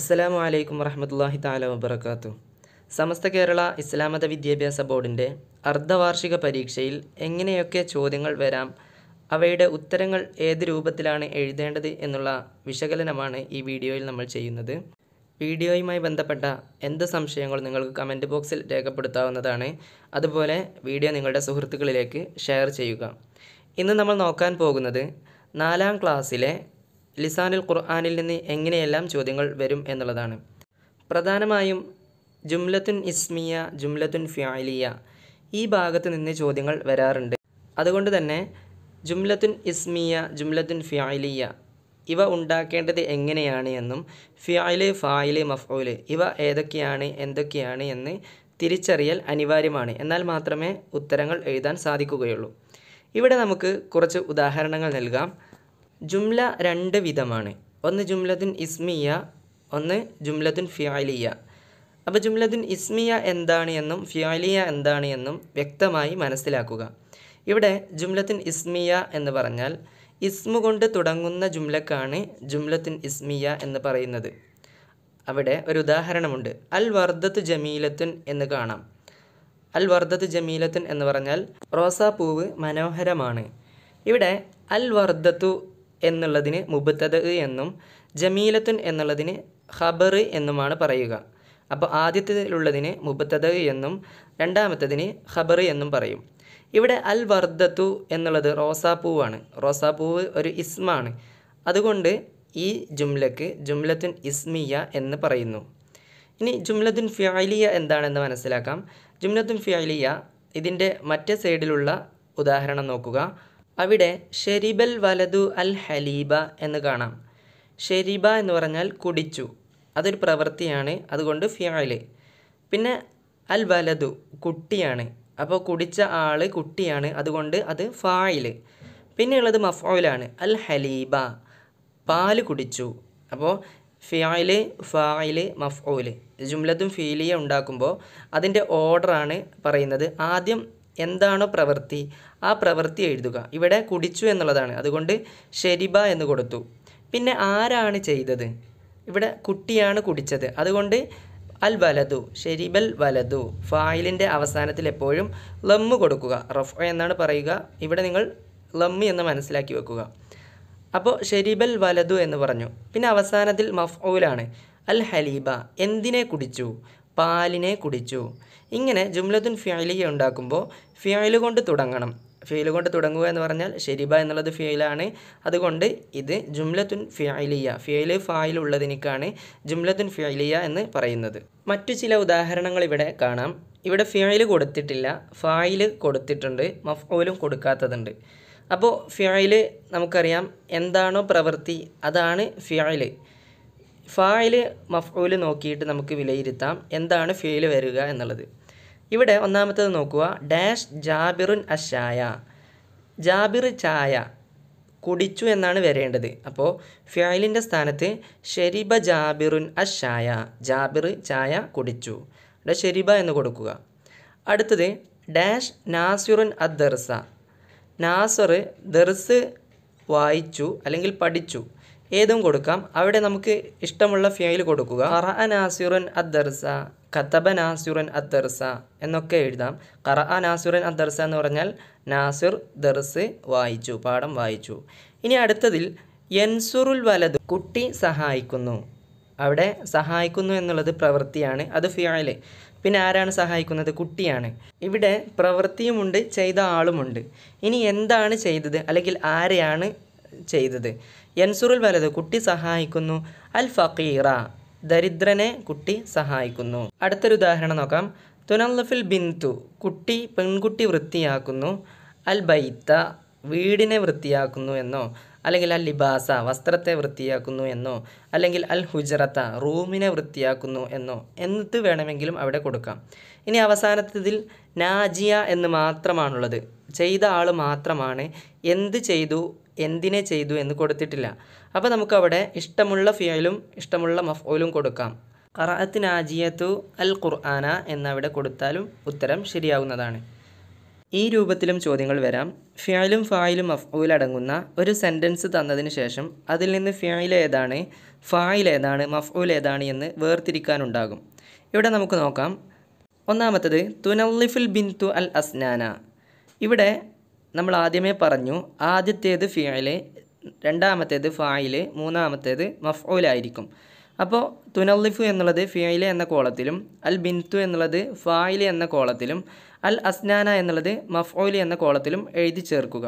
അസ്സലാമു അലൈക്കും വറഹമത്തല്ലാഹി താല വബർക്കാത്തു സമസ്ത കേരള ഇസ്ലാമത വിദ്യാഭ്യാസ ബോർഡിൻ്റെ അർദ്ധവാർഷിക പരീക്ഷയിൽ എങ്ങനെയൊക്കെ ചോദ്യങ്ങൾ വരാം അവയുടെ ഉത്തരങ്ങൾ ഏത് രൂപത്തിലാണ് എഴുതേണ്ടത് എന്നുള്ള വിശകലനമാണ് ഈ വീഡിയോയിൽ നമ്മൾ ചെയ്യുന്നത് വീഡിയോയുമായി ബന്ധപ്പെട്ട എന്ത് സംശയങ്ങളും നിങ്ങൾക്ക് കമൻറ്റ് ബോക്സിൽ രേഖപ്പെടുത്താവുന്നതാണ് അതുപോലെ വീഡിയോ നിങ്ങളുടെ സുഹൃത്തുക്കളിലേക്ക് ഷെയർ ചെയ്യുക ഇന്ന് നമ്മൾ നോക്കാൻ പോകുന്നത് നാലാം ക്ലാസ്സിലെ ലിസാനുൽ ഖുർആാനിൽ നിന്ന് എങ്ങനെയെല്ലാം ചോദ്യങ്ങൾ വരും എന്നുള്ളതാണ് പ്രധാനമായും ജുംലത്തുൻ ഇസ്മിയ ജുംലത്തുൻ ഫ്യാലിയ ഈ ഭാഗത്ത് നിന്ന് ചോദ്യങ്ങൾ വരാറുണ്ട് അതുകൊണ്ട് തന്നെ ജുംലത്തുൻ ഇസ്മിയ ജുംലത്തുൻ ഫ്യാലിയ ഇവ ഉണ്ടാക്കേണ്ടത് എങ്ങനെയാണ് എന്നും ഫിയാല് ഫായില് മഫോല് ഇവ ഏതൊക്കെയാണ് എന്തൊക്കെയാണ് എന്ന് തിരിച്ചറിയൽ അനിവാര്യമാണ് എന്നാൽ മാത്രമേ ഉത്തരങ്ങൾ എഴുതാൻ സാധിക്കുകയുള്ളൂ ഇവിടെ നമുക്ക് കുറച്ച് ഉദാഹരണങ്ങൾ നൽകാം ജുംല രണ്ട് വിധമാണ് ഒന്ന് ജുംലത്തുൻ ഇസ്മിയ ഒന്ന് ജുംലത്തുൻ ഫിയാലിയ അപ്പോൾ ജുംലത്തുൻ ഇസ്മിയ എന്താണ് എന്നും ഫിയാലിയ എന്താണ് എന്നും വ്യക്തമായി മനസ്സിലാക്കുക ഇവിടെ ജുംലത്തുൻ ഇസ്മിയ എന്ന് പറഞ്ഞാൽ ഇസ്മു കൊണ്ട് തുടങ്ങുന്ന ജുംലക്കാണ് ജുംലത്തുൻ ഇസ്മിയ എന്ന് പറയുന്നത് അവിടെ ഒരു ഉദാഹരണമുണ്ട് അൽ വർദ്ധത്ത് ജമീലത്തുൻ എന്ന് കാണാം അൽ വർദ്ധത്ത് ജമീലത്തുൻ എന്ന് പറഞ്ഞാൽ റോസാപ്പൂവ് മനോഹരമാണ് ഇവിടെ അൽ വർദ്ധത്തു എന്നുള്ളതിന് മുബത്തത് എന്നും ജമീലത്തുൻ എന്നുള്ളതിന് ഖബർ എന്നുമാണ് പറയുക അപ്പോൾ ആദ്യത്തിലുള്ളതിന് മുബത്തത് എന്നും രണ്ടാമത്തതിന് ഖബർ എന്നും പറയും ഇവിടെ അൽ വർദ്ധത്തു എന്നുള്ളത് റോസാപ്പൂവാണ് റോസാപ്പൂവ് ഒരു ഇസ്മാണ് അതുകൊണ്ട് ഈ ജുംലക്ക് ജുംലത്തുൻ ഇസ്മിയ എന്ന് പറയുന്നു ഇനി ജുംലത്തുൻ ഫ്യാലിയ എന്താണെന്ന് മനസ്സിലാക്കാം ജുംലത്തുൻ ഫ്യാലിയ ഇതിൻ്റെ മറ്റേ സൈഡിലുള്ള ഉദാഹരണം നോക്കുക അവിടെ ഷെരിബൽ വലതു അൽ ഹലീബ എന്ന് കാണാം ഷെരിബ എന്ന് പറഞ്ഞാൽ കുടിച്ചു അതൊരു പ്രവൃത്തിയാണ് അതുകൊണ്ട് ഫിയാല് പിന്നെ അൽ വലതു കുട്ടിയാണ് അപ്പോൾ കുടിച്ച ആൾ കുട്ടിയാണ് അതുകൊണ്ട് അത് ഫായിൽ പിന്നെയുള്ളത് മഫോയിലാണ് അൽ ഹലീബ പാല് കുടിച്ചു അപ്പോൾ ഫിയായില് ഫായില് മഫ്ഊല് ജുംലത്തും ഫീലിയ ഉണ്ടാക്കുമ്പോൾ അതിൻ്റെ ഓർഡറാണ് പറയുന്നത് ആദ്യം എന്താണോ പ്രവൃത്തി ആ പ്രവൃത്തി എഴുതുക ഇവിടെ കുടിച്ചു എന്നുള്ളതാണ് അതുകൊണ്ട് ഷെരിബ എന്ന് കൊടുത്തു പിന്നെ ആരാണ് ചെയ്തത് ഇവിടെ കുട്ടിയാണ് കുടിച്ചത് അതുകൊണ്ട് അൽ വലതു ഷെരിബൽ വലതു ഫായിലിൻ്റെ അവസാനത്തിൽ എപ്പോഴും ലമ്മ് കൊടുക്കുക റഫ് എന്നാണ് പറയുക ഇവിടെ നിങ്ങൾ ലമ്മ് എന്ന് മനസ്സിലാക്കി വെക്കുക അപ്പോൾ ഷെരിബൽ വലതു എന്ന് പറഞ്ഞു പിന്നെ അവസാനത്തിൽ മഫ്ഊലാണ് അൽ ഹലീബ എന്തിനെ കുടിച്ചു പാലിനെ കുടിച്ചു ഇങ്ങനെ ജുംലത്തുൻ ഫിയലിയ ഉണ്ടാക്കുമ്പോൾ ഫിയല് കൊണ്ട് തുടങ്ങണം ഫിയല് കൊണ്ട് തുടങ്ങുക എന്ന് പറഞ്ഞാൽ ഷെരിബ എന്നുള്ളത് ഫിയലാണ് അതുകൊണ്ട് ഇത് ജുംലത്തുൻ ഫിയലിയ ഫിയല് ഫായിലുള്ളതിനേക്കാണ് ജുംലത്തുൻ ഫിയലിയ എന്ന് പറയുന്നത് മറ്റു ചില ഉദാഹരണങ്ങൾ ഇവിടെ കാണാം ഇവിടെ ഫിയല് കൊടുത്തിട്ടില്ല ഫായില് കൊടുത്തിട്ടുണ്ട് മഫ്ഊലും കൊടുക്കാത്തതുണ്ട് അപ്പോൾ ഫിയല് നമുക്കറിയാം എന്താണോ പ്രവൃത്തി അതാണ് ഫിയല് ഫായിൽ മഫ്ഊല് നോക്കിയിട്ട് നമുക്ക് വിലയിരുത്താം എന്താണ് ഫെയിൽ വരിക എന്നുള്ളത് ഇവിടെ ഒന്നാമത്തേത് നോക്കുക ഡാഷ് ജാബിറുൻ അഷായ ജാബിർ ചായ കുടിച്ചു എന്നാണ് വരേണ്ടത് അപ്പോൾ ഫിയാലിൻ്റെ സ്ഥാനത്ത് ഷെരിബ ജാബിറുൻ അഷായ ജാബിർ ചായ കുടിച്ചു ഇവിടെ ഷെരിബ എന്ന് കൊടുക്കുക അടുത്തത് ഡാഷ് നാസുറുൻ അദ്ദർസ നാസർ ദർസ് വായിച്ചു അല്ലെങ്കിൽ പഠിച്ചു ഏതും കൊടുക്കാം അവിടെ നമുക്ക് ഇഷ്ടമുള്ള ഫൈൽ കൊടുക്കുക ഖറഅ അദ്ദർസ കത്തബ നാസുറൻ അദ്ദർസ എന്നൊക്കെ എഴുതാം ഖറഅ നാസുറൻ അദ്ദർസ എന്ന് പറഞ്ഞാൽ നാസുർ ദർസ് വായിച്ചു പാഠം വായിച്ചു ഇനി അടുത്തതിൽ യൻസുറുൽ വലത് കുട്ടി സഹായിക്കുന്നു അവിടെ സഹായിക്കുന്നു എന്നുള്ളത് പ്രവൃത്തിയാണ് അത് ഫിയാല് പിന്നെ ആരാണ് സഹായിക്കുന്നത് കുട്ടിയാണ് ഇവിടെ പ്രവൃത്തിയുമുണ്ട് ചെയ്ത ആളുമുണ്ട് ഇനി എന്താണ് ചെയ്തത് അല്ലെങ്കിൽ ആരെയാണ് ചെയ്തത് യൻസുറുൽ വലത് കുട്ടി സഹായിക്കുന്നു അൽ ഫക്കീറ ദരിദ്രനെ കുട്ടി സഹായിക്കുന്നു അടുത്തൊരു ഉദാഹരണം നോക്കാം തുനല്ലഫിൽ ബിന്തു കുട്ടി പെൺകുട്ടി വൃത്തിയാക്കുന്നു അൽ ബൈത്ത വീടിനെ വൃത്തിയാക്കുന്നു എന്നോ അല്ലെങ്കിൽ അൽ ലിബാസ വസ്ത്രത്തെ വൃത്തിയാക്കുന്നു എന്നോ അല്ലെങ്കിൽ അൽ ഹുജറത്ത റൂമിനെ വൃത്തിയാക്കുന്നു എന്നോ എന്നിട്ട് വേണമെങ്കിലും അവിടെ കൊടുക്കാം ഇനി അവസാനത്തിൽ നാജിയ എന്ന് മാത്രമാണുള്ളത് ചെയ്ത ആൾ മാത്രമാണ് എന്ത് ചെയ്തു എന്തിനെ ചെയ്തു എന്ന് കൊടുത്തിട്ടില്ല അപ്പോൾ നമുക്കവിടെ ഇഷ്ടമുള്ള ഫിയലും ഇഷ്ടമുള്ള മഫ്ഊലും കൊടുക്കാം ഖറാഅത്ത് നാജിയത്തു അൽ ഖുർആന എന്നവിടെ കൊടുത്താലും ഉത്തരം ശരിയാവുന്നതാണ് ഈ രൂപത്തിലും ചോദ്യങ്ങൾ വരാം ഫിയാലും ഫായിലും മഫ്ഊൽ അടങ്ങുന്ന ഒരു സെൻറ്റൻസ് തന്നതിന് ശേഷം അതിൽ നിന്ന് ഫിയായിൽ ഏതാണ് ഫായിൽ ഏതാണ് മഫ്ഊൽ ഏതാണ് എന്ന് വേർതിരിക്കാനുണ്ടാകും ഇവിടെ നമുക്ക് നോക്കാം ഒന്നാമത്തത് തുനല്ലിഫുൽ തു അൽ അസ്നാന ഇവിടെ നമ്മൾ ആദ്യമേ പറഞ്ഞു ആദ്യത്തേത് ഫിയല് രണ്ടാമത്തേത് ഫായില് മൂന്നാമത്തേത് മഫോലായിരിക്കും അപ്പോൾ തുനല്ലിഫു എന്നുള്ളത് ഫിയല് എന്ന കോളത്തിലും അൽ ബിന്തു എന്നുള്ളത് ഫായില് എന്ന കോളത്തിലും അൽ അസ്നാന എന്നുള്ളത് മഫ്ഊലി എന്ന കോളത്തിലും എഴുതി ചേർക്കുക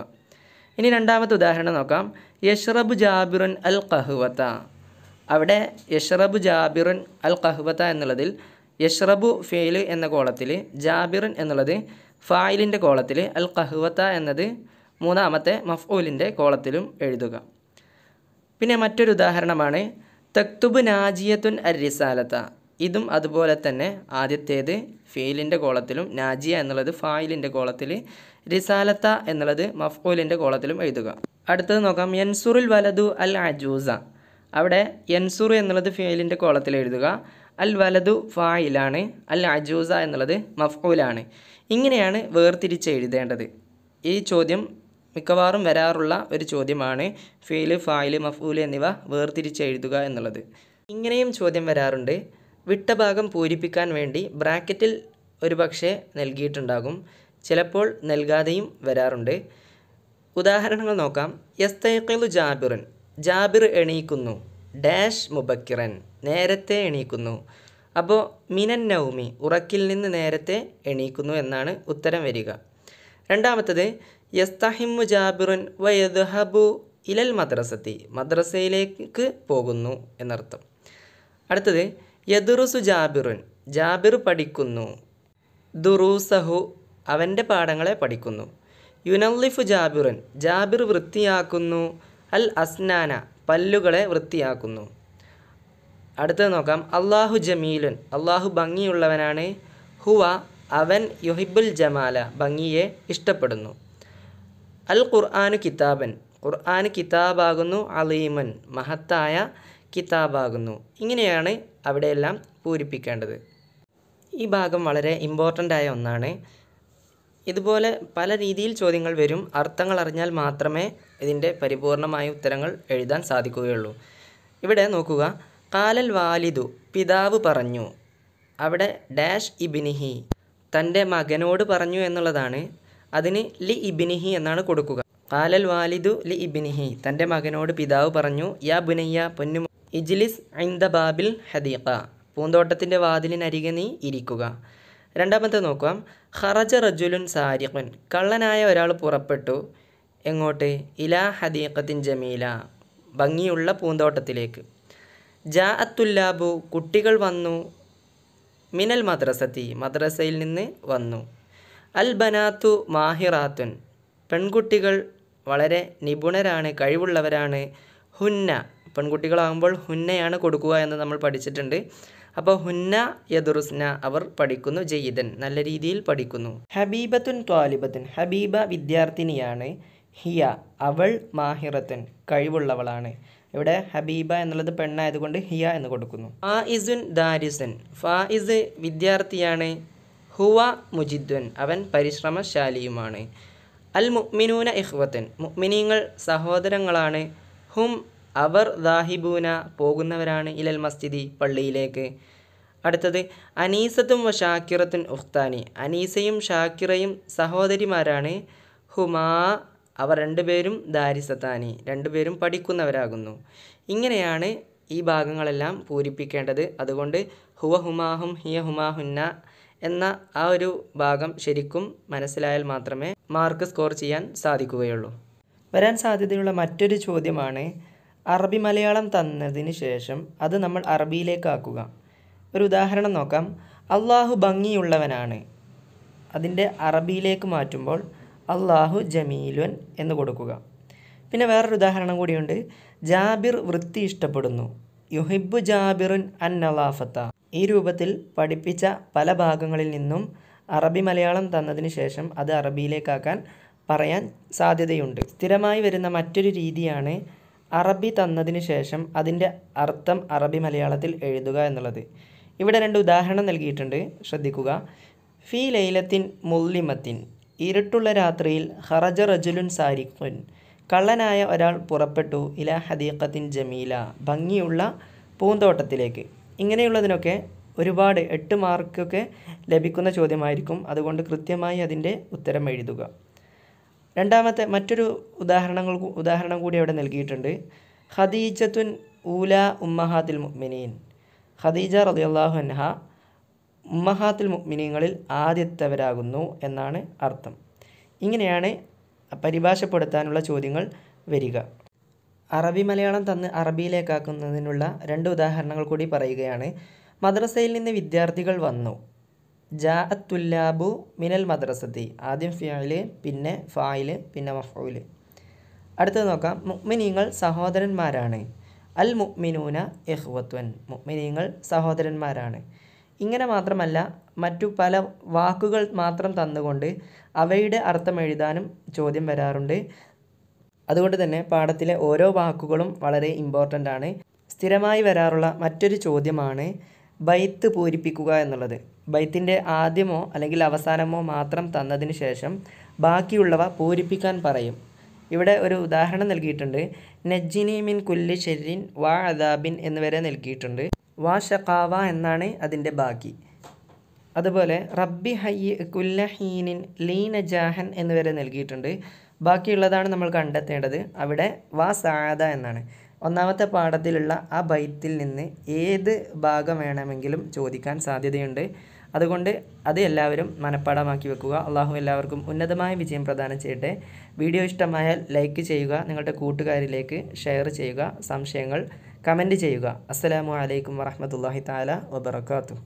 ഇനി രണ്ടാമത്തെ ഉദാഹരണം നോക്കാം യഷ്റബ് ജാബിറുൻ അൽ കഹുവത്ത അവിടെ യഷ്റബ് ജാബിറുൻ അൽ കഹുവത്ത എന്നുള്ളതിൽ യഷ്റബു ഫെയിൽ എന്ന കോളത്തിൽ ജാബിറുൻ എന്നുള്ളത് ഫായിലിൻ്റെ കോളത്തിൽ അൽ കഹുവത്ത എന്നത് മൂന്നാമത്തെ മഫ്ഊലിൻ്റെ കോളത്തിലും എഴുതുക പിന്നെ മറ്റൊരു ഉദാഹരണമാണ് തക്തുബ് നാജിയത്തുൻ അർ റിസാലത്ത ഇതും അതുപോലെ തന്നെ ആദ്യത്തേത് ഫീലിൻ്റെ കോളത്തിലും നാജിയ എന്നുള്ളത് ഫായിലിൻ്റെ കോളത്തിൽ റിസാലത്ത എന്നുള്ളത് മഫ്ഊലിൻ്റെ കോളത്തിലും എഴുതുക അടുത്തത് നോക്കാം യൻസുറുൽ വലതു അൽ അജൂസ അവിടെ യൻസുറു എന്നുള്ളത് ഫിയലിൻ്റെ കോളത്തിൽ എഴുതുക അൽ വലതു ഫായിലാണ് അൽ അജൂസ എന്നുള്ളത് മഫ്ഊലാണ് ഇങ്ങനെയാണ് വേർതിരിച്ച് എഴുതേണ്ടത് ഈ ചോദ്യം മിക്കവാറും വരാറുള്ള ഒരു ചോദ്യമാണ് ഫെയില് ഫായില് മഫൂല് എന്നിവ വേർതിരിച്ച് എഴുതുക എന്നുള്ളത് ഇങ്ങനെയും ചോദ്യം വരാറുണ്ട് വിട്ട ഭാഗം പൂരിപ്പിക്കാൻ വേണ്ടി ബ്രാക്കറ്റിൽ ഒരു പക്ഷേ നൽകിയിട്ടുണ്ടാകും ചിലപ്പോൾ നൽകാതെയും വരാറുണ്ട് ഉദാഹരണങ്ങൾ നോക്കാം യസ്തൈഖിലു ജാബിറൻ ജാബിർ എണീക്കുന്നു ഡാഷ് മുബക്കിറൻ നേരത്തെ എണീക്കുന്നു അപ്പോൾ മിനൻ നൗമി ഉറക്കിൽ നിന്ന് നേരത്തെ എണീക്കുന്നു എന്നാണ് ഉത്തരം വരിക രണ്ടാമത്തത് യസ്തഹിമു ജാബിറുൻ വയദ്ഹബു ഇലൽ മദ്രസത്തി മദ്രസയിലേക്ക് പോകുന്നു എന്നർത്ഥം അടുത്തത് യദുറുസു ജാബിറുൻ ജാബിർ പഠിക്കുന്നു ദുറൂസഹു അവൻ്റെ പാഠങ്ങളെ പഠിക്കുന്നു യുനല്ലിഫു ജാബിറുൻ ജാബിർ വൃത്തിയാക്കുന്നു അൽ അസ്നാന പല്ലുകളെ വൃത്തിയാക്കുന്നു അടുത്തത് നോക്കാം അള്ളാഹു ജമീലുൻ അള്ളാഹു ഭംഗിയുള്ളവനാണ് ഹുവ അവൻ യുഹിബുൽ ജമാല ഭംഗിയെ ഇഷ്ടപ്പെടുന്നു അൽ ഖുർആാനു കിതാബൻ ഖുർആൻ കിതാബാകുന്നു അലീമൻ മഹത്തായ കിതാബാകുന്നു ഇങ്ങനെയാണ് അവിടെയെല്ലാം പൂരിപ്പിക്കേണ്ടത് ഈ ഭാഗം വളരെ ഇമ്പോർട്ടൻ്റ് ആയ ഒന്നാണ് ഇതുപോലെ പല രീതിയിൽ ചോദ്യങ്ങൾ വരും അർത്ഥങ്ങൾ അറിഞ്ഞാൽ മാത്രമേ ഇതിൻ്റെ പരിപൂർണമായ ഉത്തരങ്ങൾ എഴുതാൻ സാധിക്കുകയുള്ളൂ ഇവിടെ നോക്കുക കാലൽ വാലിദു പിതാവ് പറഞ്ഞു അവിടെ ഡാഷ് ഇബിനിഹി തൻ്റെ മകനോട് പറഞ്ഞു എന്നുള്ളതാണ് അതിന് ലി ഇബിനിഹി എന്നാണ് കൊടുക്കുക കാലൽ വാലിദു ലി ഇബിനിഹി തൻ്റെ മകനോട് പിതാവ് പറഞ്ഞു യാ ബുനയ്യ പൊന്നു ഇജ്ലിസ് ഐന്ദ ബാബിൽ ഹദീഖ പൂന്തോട്ടത്തിൻ്റെ വാതിലിനരികെ നീ ഇരിക്കുക രണ്ടാമത്തെ നോക്കാം ഹറജ റജുലുൻ സാരിഖുൻ കള്ളനായ ഒരാൾ പുറപ്പെട്ടു എങ്ങോട്ട് ഇലാ ഹദീഖത്തിൻ ജമീല ഭംഗിയുള്ള പൂന്തോട്ടത്തിലേക്ക് ജാ അത്തുല്ലാബു കുട്ടികൾ വന്നു മിനൽ മദ്രസത്തി മദ്രസയിൽ നിന്ന് വന്നു അൽ ബനാത്തു മാഹിറാത്തുൻ പെൺകുട്ടികൾ വളരെ നിപുണരാണ് കഴിവുള്ളവരാണ് ഹുന്ന പെൺകുട്ടികളാകുമ്പോൾ ഹുന്നയാണ് കൊടുക്കുക എന്ന് നമ്മൾ പഠിച്ചിട്ടുണ്ട് അപ്പോൾ ഹുന്ന യദുറുസ്ന അവർ പഠിക്കുന്നു ജയ്യിദൻ നല്ല രീതിയിൽ പഠിക്കുന്നു ഹബീബത്തുൻ ത്വാലിബത്തുൻ ഹബീബ വിദ്യാർത്ഥിനിയാണ് ഹിയ അവൾ മാഹിറത്തുൻ കഴിവുള്ളവളാണ് ഇവിടെ ഹബീബ എന്നുള്ളത് പെണ്ണായതുകൊണ്ട് ഹിയ എന്ന് കൊടുക്കുന്നു ആ ഇസുൻ ദാരിസൻ ഫാ ഇസ് വിദ്യാർത്ഥിയാണ് ഹുവ മുജിദ്വൻ അവൻ പരിശ്രമശാലിയുമാണ് അൽ മുഅ്മിനൂന ഇഹ്വത്തൻ മുഅ്മിനീങ്ങൾ സഹോദരങ്ങളാണ് ഹും അവർ ദാഹിബൂന പോകുന്നവരാണ് ഇലൽ മസ്ജിദി പള്ളിയിലേക്ക് അടുത്തത് അനീസത്തും വ ഷാക്കിറത്തും ഉഖ്താനി അനീസയും ഷാക്കിറയും സഹോദരിമാരാണ് ഹുമാ അവർ രണ്ടുപേരും ദാരിസത്താനി രണ്ടുപേരും പഠിക്കുന്നവരാകുന്നു ഇങ്ങനെയാണ് ഈ ഭാഗങ്ങളെല്ലാം പൂരിപ്പിക്കേണ്ടത് അതുകൊണ്ട് ഹുവ ഹുമാഹും ഹിയ ഹുമാഹുന്ന എന്ന ആ ഒരു ഭാഗം ശരിക്കും മനസ്സിലായാൽ മാത്രമേ മാർക്ക് സ്കോർ ചെയ്യാൻ സാധിക്കുകയുള്ളൂ വരാൻ സാധ്യതയുള്ള മറ്റൊരു ചോദ്യമാണ് അറബി മലയാളം തന്നതിന് ശേഷം അത് നമ്മൾ അറബിയിലേക്കാക്കുക ഒരു ഉദാഹരണം നോക്കാം അള്ളാഹു ഭംഗിയുള്ളവനാണ് അതിൻ്റെ അറബിയിലേക്ക് മാറ്റുമ്പോൾ അള്ളാഹു ജമീലുൻ എന്ന് കൊടുക്കുക പിന്നെ വേറൊരു ഉദാഹരണം കൂടിയുണ്ട് ജാബിർ വൃത്തി ഇഷ്ടപ്പെടുന്നു യുഹിബു ജാബിറുൻ അൻ നലാഫത്ത ഈ രൂപത്തിൽ പഠിപ്പിച്ച പല ഭാഗങ്ങളിൽ നിന്നും അറബി മലയാളം തന്നതിന് ശേഷം അത് അറബിയിലേക്കാക്കാൻ പറയാൻ സാധ്യതയുണ്ട് സ്ഥിരമായി വരുന്ന മറ്റൊരു രീതിയാണ് അറബി തന്നതിന് ശേഷം അതിൻ്റെ അർത്ഥം അറബി മലയാളത്തിൽ എഴുതുക എന്നുള്ളത് ഇവിടെ രണ്ട് ഉദാഹരണം നൽകിയിട്ടുണ്ട് ശ്രദ്ധിക്കുക ഫി ലൈലത്തിൻ മുല്ലിമത്തിൻ ഇരുട്ടുള്ള രാത്രിയിൽ ഹറജ റജുലുൻ സാരിഖുൻ കള്ളനായ ഒരാൾ പുറപ്പെട്ടു ഇല ഹദീഖത്തിൻ ജമീല ഭംഗിയുള്ള പൂന്തോട്ടത്തിലേക്ക് ഇങ്ങനെയുള്ളതിനൊക്കെ ഒരുപാട് എട്ട് മാർക്കൊക്കെ ലഭിക്കുന്ന ചോദ്യമായിരിക്കും അതുകൊണ്ട് കൃത്യമായി അതിൻ്റെ ഉത്തരം എഴുതുക രണ്ടാമത്തെ മറ്റൊരു ഉദാഹരണങ്ങൾ ഉദാഹരണം കൂടി അവിടെ നൽകിയിട്ടുണ്ട് ഖദീജത്തുൻ ഊല ഉമ്മഹാത്തിൽ മുഅ്മിനീൻ ഖദീജ റളിയല്ലാഹു അൻഹ ഉമ്മഹാത്തുൽ മുഅ്മിനീങ്ങളിൽ ആദ്യത്തവരാകുന്നു എന്നാണ് അർത്ഥം ഇങ്ങനെയാണ് പരിഭാഷപ്പെടുത്താനുള്ള ചോദ്യങ്ങൾ വരിക അറബി മലയാളം തന്ന് അറബിയിലേക്കാക്കുന്നതിനുള്ള രണ്ട് ഉദാഹരണങ്ങൾ കൂടി പറയുകയാണ് മദ്രസയിൽ നിന്ന് വിദ്യാർത്ഥികൾ വന്നു ജാ അത്തുല്ലാബു മിനൽ മദ്രസത്തി ആദ്യം ഫിയാല് പിന്നെ ഫായില് പിന്നെ മഫൂല് അടുത്തത് നോക്കാം മുഗ്മിനീങ്ങൾ സഹോദരന്മാരാണ് അൽ മുഗ്മിനൂന എഹ്വത്വൻ മുഗ്മിനീങ്ങൾ സഹോദരന്മാരാണ് ഇങ്ങനെ മാത്രമല്ല മറ്റു പല വാക്കുകൾ മാത്രം തന്നുകൊണ്ട് അവയുടെ അർത്ഥം എഴുതാനും ചോദ്യം വരാറുണ്ട് അതുകൊണ്ട് തന്നെ പാഠത്തിലെ ഓരോ വാക്കുകളും വളരെ ഇമ്പോർട്ടൻ്റ് ആണ് സ്ഥിരമായി വരാറുള്ള മറ്റൊരു ചോദ്യമാണ് ബൈത്ത് പൂരിപ്പിക്കുക എന്നുള്ളത് ബൈത്തിൻ്റെ ആദ്യമോ അല്ലെങ്കിൽ അവസാനമോ മാത്രം തന്നതിന് ശേഷം ബാക്കിയുള്ളവ പൂരിപ്പിക്കാൻ പറയും ഇവിടെ ഒരു ഉദാഹരണം നൽകിയിട്ടുണ്ട് നജ്ജിനി മിൻ കുല്ലി ഷെരിൻ വാ അദാബിൻ എന്നിവരെ നൽകിയിട്ടുണ്ട് വാഷഖാവ എന്നാണ് അതിൻ്റെ ബാക്കി അതുപോലെ റബ്ബി ഹയ്യ് കുല്ലഹീനിൻ ലീന ജാഹൻ എന്നുവരെ നൽകിയിട്ടുണ്ട് ബാക്കിയുള്ളതാണ് നമ്മൾ കണ്ടെത്തേണ്ടത് അവിടെ വാ സാദ എന്നാണ് ഒന്നാമത്തെ പാഠത്തിലുള്ള ആ ബൈത്തിൽ നിന്ന് ഏത് ഭാഗം വേണമെങ്കിലും ചോദിക്കാൻ സാധ്യതയുണ്ട് അതുകൊണ്ട് അത് എല്ലാവരും മനഃപ്പാടമാക്കി വെക്കുക അള്ളാഹു എല്ലാവർക്കും ഉന്നതമായ വിജയം പ്രദാനം ചെയ്യട്ടെ വീഡിയോ ഇഷ്ടമായാൽ ലൈക്ക് ചെയ്യുക നിങ്ങളുടെ കൂട്ടുകാരിലേക്ക് ഷെയർ ചെയ്യുക സംശയങ്ങൾ കമൻറ്റ് ചെയ്യുക അസ്സലാമു അലൈക്കും വറഹമത്തല്ലാഹി താല വബർക്കാത്തു